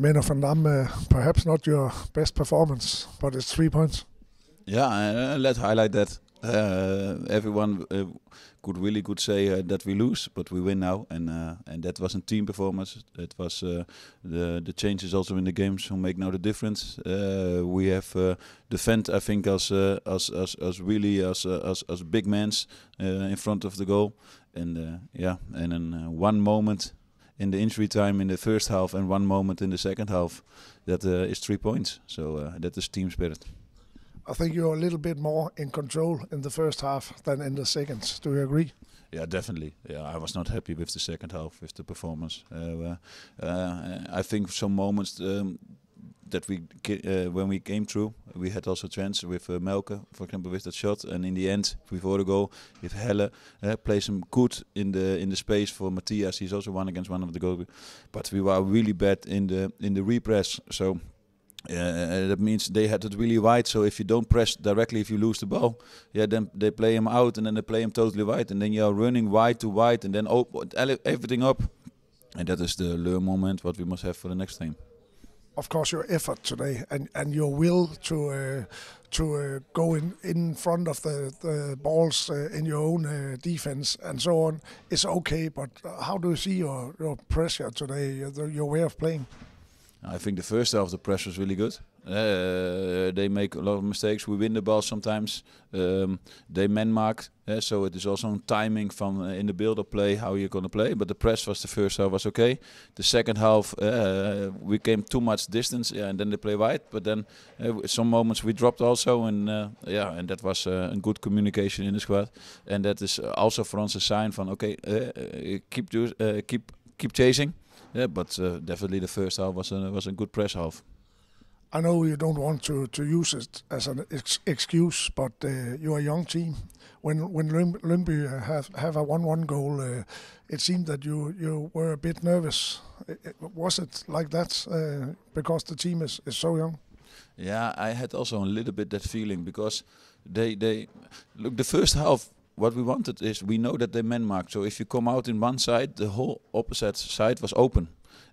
Men of Dam, uh, perhaps not your best performance, but it's three points. Yeah, uh, let's highlight that. Uh, everyone uh, could really could say uh, that we lose, but we win now, and uh, and that was a team performance. It was the the changes also in the games who make now the difference. we have defend, I think, as as, as as really as as, as big men in front of the goal, and yeah, and in one moment in the injury time in the first half and one moment in the second half. that uh, is three points. So uh, that is team spirit. I think you're a little bit more in control in the first half than in the second. Do you agree? Yeah, definitely. Yeah, I was not happy with the second half, with the performance. Uh, uh, uh I think some moments um, that we uh, when we came through, we had also chance with uh, Melke, for example, with that shot. And in the end, before the goal, if Helle uh, plays him good in the in the space for Matthias, he's also one against one of the goal. But we were really bad in the in the repress, so. Uh, uh, that means they had it really wide. So if you don't press directly, if you lose the ball, yeah, then they play him out and then they play him totally wide, and then you are running wide to wide, and then everything up. And that is the lure moment what we must have for the next time of course, your effort today and, and your will to uh, to uh, go in, in front of the, the balls uh, in your own uh, defense and so on is okay. But how do you see your, your pressure today, your, your way of playing? I think the first half the pressure is really good. Uh, they make a lot of mistakes. We win the ball sometimes. Um, they man mark, Uh, so it is also a timing from eh, in the build up play how you're going to play. But the press was the first half was okay. The second half eh, we came too much distance yeah, and then they play wide. But then some moments we dropped also and yeah and that was a good communication in the squad. And that is also for us a sign van okay keep do, keep keep chasing. Yeah, but definitely the first half was a was a good press half. I know you don't want to, to use it as an ex- excuse, but uh, you're a young team. When when Lundby have have a one-one goal, uh, it seemed that you you were a bit nervous. It, it, was it like that uh, because the team is, is so young? Yeah, I had also a little bit that feeling because they they look the first half what we wanted is we know that they man marked. So if you come out in one side, the whole opposite side was open.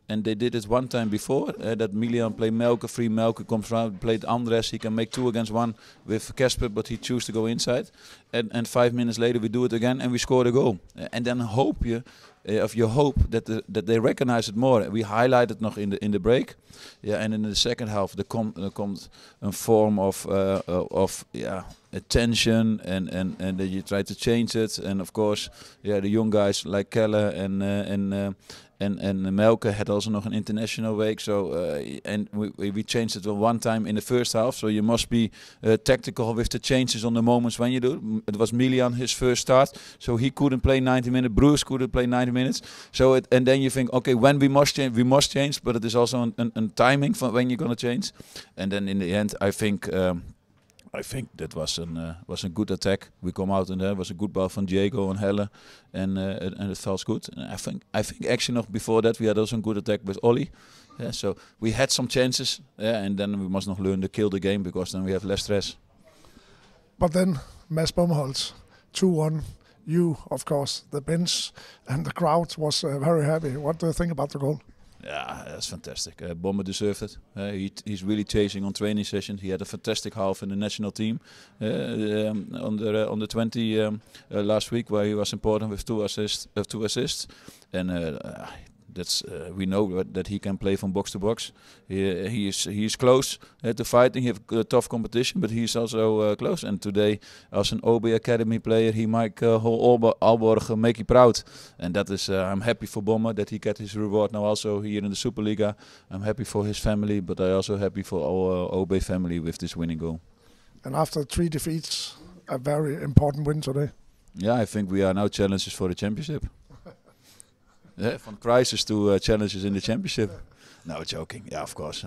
And they did it one time before uh, that Milian played Melke, free Melke comes round, played Andres. He can make two against one with Casper, but he chooses to go inside. And, and five minutes later, we do it again and we score the goal. Uh, and then hope you, eh, of your hope that the, that they recognize it more. We highlight it nog in the in the break. Yeah, and in the second half, there, com there comes a form of uh, of yeah attention and and and you try to change it. And of course, yeah, the young guys like Keller and and En and Melke had also nog een international week, so uh, eh, and we, we changed it one time in the first half. So you must be uh, tactical with the changes on the moments when you do. It was Milian his first start, so he couldn't play 90 minutes. Bruce couldn't play 90 minutes. So it, and then you think, okay, when we must change, we must change. But it is also een timing van when you're going to change. And then in the end, I think. Um, I think that was an uh, was a good attack. We come out and there was a good ball from Diego and Helle, and uh, and it felt good. And I think I think actually nog before that we had also a good attack with Oli. Yeah, so we had some chances. Yeah, and then we must not learn to kill the game because then we have less stress. But then mass Bomholtz, two one. You of course the bench and the crowd was uh, very happy. What do you think about the goal? ja that's fantastic. Uh, eh, Bomber deserved it. Eh, he he's really chasing on training sessions. He had a fantastic half in the national team eh, um, on the uh, on the 20 um, last week, where he was important with two assists. two assists, that's uh, we know that he can play from box to box. He, he is he is close uh, to fighting. He have tough competition, but he's also uh, close. And today, as an OB Academy player, he might uh, Alborg make you proud. And that is uh, I'm happy for Bomber that he got his reward now also here in the Superliga. I'm happy for his family, but I also happy for our uh, OB family with this winning goal. And after three defeats, a very important win today. Yeah, I think we are now challenges for the championship. Yeah, from crisis to uh, challenges in the championship. No, joking. Yeah, of course.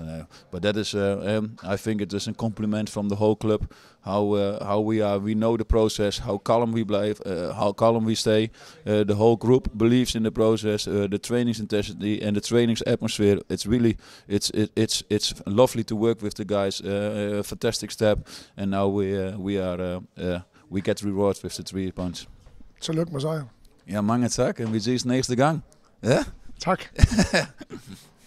but that is, uh, um, I think, it is a compliment from the whole club. How uh, how we are, we know the process. How calm we uh how calm we stay. the whole group believes in the process. the trainings intensity and the trainings atmosphere. It's really, it's it, it's it's lovely to work with the guys. a fantastic step. And now we we are we get rewards with the three points. It's a luck, Ja, mange tak, en we het gang. Ja. Tak.